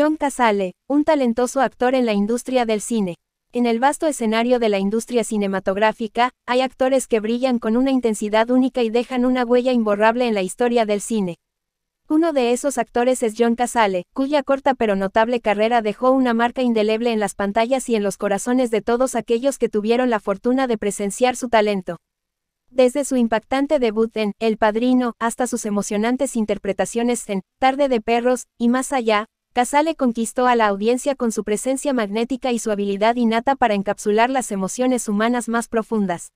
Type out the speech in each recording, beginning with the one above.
John Casale, un talentoso actor en la industria del cine. En el vasto escenario de la industria cinematográfica, hay actores que brillan con una intensidad única y dejan una huella imborrable en la historia del cine. Uno de esos actores es John Casale, cuya corta pero notable carrera dejó una marca indeleble en las pantallas y en los corazones de todos aquellos que tuvieron la fortuna de presenciar su talento. Desde su impactante debut en El Padrino hasta sus emocionantes interpretaciones en Tarde de Perros y más allá, Casale conquistó a la audiencia con su presencia magnética y su habilidad innata para encapsular las emociones humanas más profundas.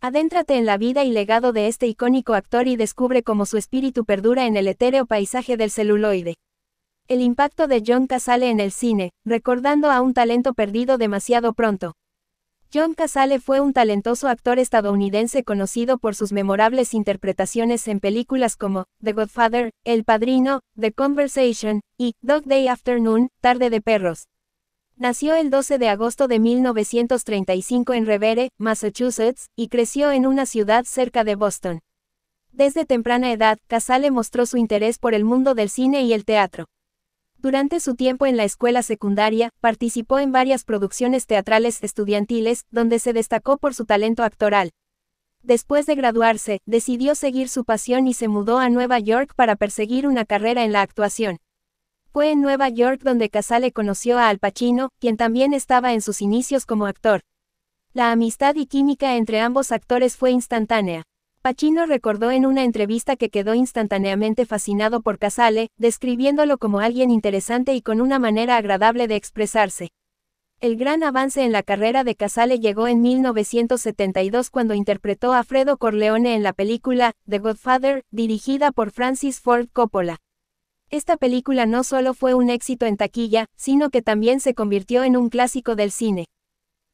Adéntrate en la vida y legado de este icónico actor y descubre cómo su espíritu perdura en el etéreo paisaje del celuloide. El impacto de John Casale en el cine, recordando a un talento perdido demasiado pronto. John Casale fue un talentoso actor estadounidense conocido por sus memorables interpretaciones en películas como The Godfather, El Padrino, The Conversation y Dog Day Afternoon, Tarde de Perros. Nació el 12 de agosto de 1935 en Revere, Massachusetts, y creció en una ciudad cerca de Boston. Desde temprana edad, Casale mostró su interés por el mundo del cine y el teatro. Durante su tiempo en la escuela secundaria, participó en varias producciones teatrales estudiantiles, donde se destacó por su talento actoral. Después de graduarse, decidió seguir su pasión y se mudó a Nueva York para perseguir una carrera en la actuación. Fue en Nueva York donde Casale conoció a Al Pacino, quien también estaba en sus inicios como actor. La amistad y química entre ambos actores fue instantánea. Pachino recordó en una entrevista que quedó instantáneamente fascinado por Casale, describiéndolo como alguien interesante y con una manera agradable de expresarse. El gran avance en la carrera de Casale llegó en 1972 cuando interpretó a Fredo Corleone en la película The Godfather, dirigida por Francis Ford Coppola. Esta película no solo fue un éxito en taquilla, sino que también se convirtió en un clásico del cine.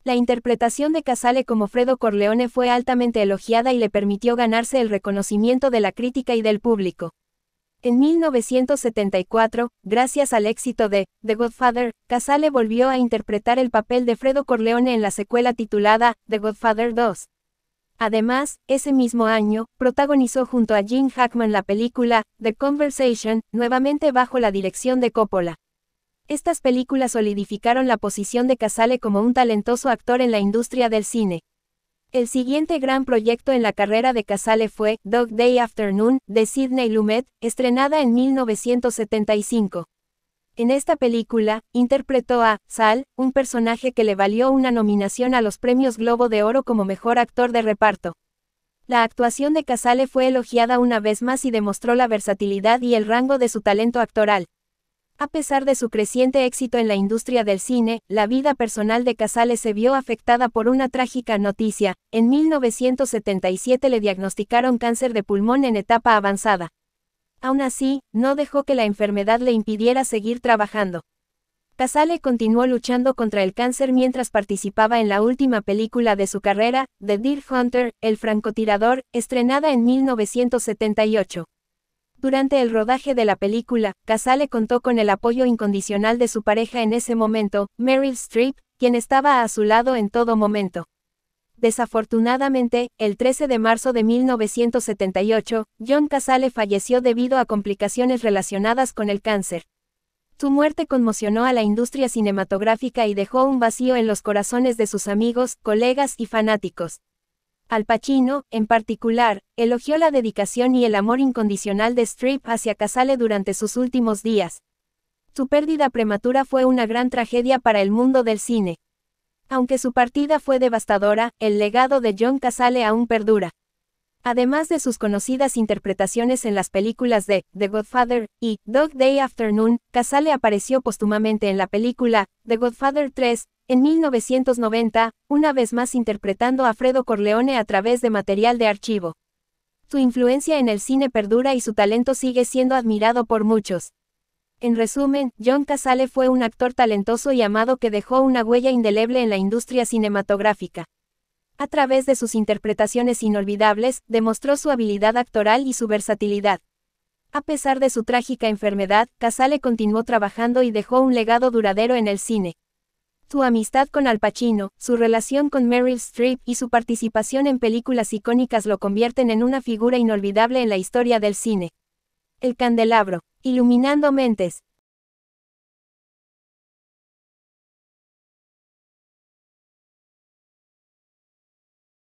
La interpretación de Casale como Fredo Corleone fue altamente elogiada y le permitió ganarse el reconocimiento de la crítica y del público. En 1974, gracias al éxito de The Godfather, Casale volvió a interpretar el papel de Fredo Corleone en la secuela titulada The Godfather 2. Además, ese mismo año, protagonizó junto a Gene Hackman la película The Conversation, nuevamente bajo la dirección de Coppola. Estas películas solidificaron la posición de Casale como un talentoso actor en la industria del cine. El siguiente gran proyecto en la carrera de Casale fue Dog Day Afternoon, de Sidney Lumet, estrenada en 1975. En esta película, interpretó a Sal, un personaje que le valió una nominación a los premios Globo de Oro como mejor actor de reparto. La actuación de Casale fue elogiada una vez más y demostró la versatilidad y el rango de su talento actoral. A pesar de su creciente éxito en la industria del cine, la vida personal de Casale se vio afectada por una trágica noticia. En 1977 le diagnosticaron cáncer de pulmón en etapa avanzada. Aún así, no dejó que la enfermedad le impidiera seguir trabajando. Casale continuó luchando contra el cáncer mientras participaba en la última película de su carrera, The Deer Hunter, El francotirador, estrenada en 1978. Durante el rodaje de la película, Casale contó con el apoyo incondicional de su pareja en ese momento, Meryl Streep, quien estaba a su lado en todo momento. Desafortunadamente, el 13 de marzo de 1978, John Casale falleció debido a complicaciones relacionadas con el cáncer. Su muerte conmocionó a la industria cinematográfica y dejó un vacío en los corazones de sus amigos, colegas y fanáticos. Al Pacino, en particular, elogió la dedicación y el amor incondicional de Streep hacia Casale durante sus últimos días. Su pérdida prematura fue una gran tragedia para el mundo del cine. Aunque su partida fue devastadora, el legado de John Casale aún perdura. Además de sus conocidas interpretaciones en las películas de The Godfather y Dog Day Afternoon, Casale apareció póstumamente en la película The Godfather 3, en 1990, una vez más interpretando a Fredo Corleone a través de material de archivo. Su influencia en el cine perdura y su talento sigue siendo admirado por muchos. En resumen, John Casale fue un actor talentoso y amado que dejó una huella indeleble en la industria cinematográfica. A través de sus interpretaciones inolvidables, demostró su habilidad actoral y su versatilidad. A pesar de su trágica enfermedad, Casale continuó trabajando y dejó un legado duradero en el cine. Su amistad con Al Pacino, su relación con Meryl Streep y su participación en películas icónicas lo convierten en una figura inolvidable en la historia del cine. El candelabro, iluminando mentes,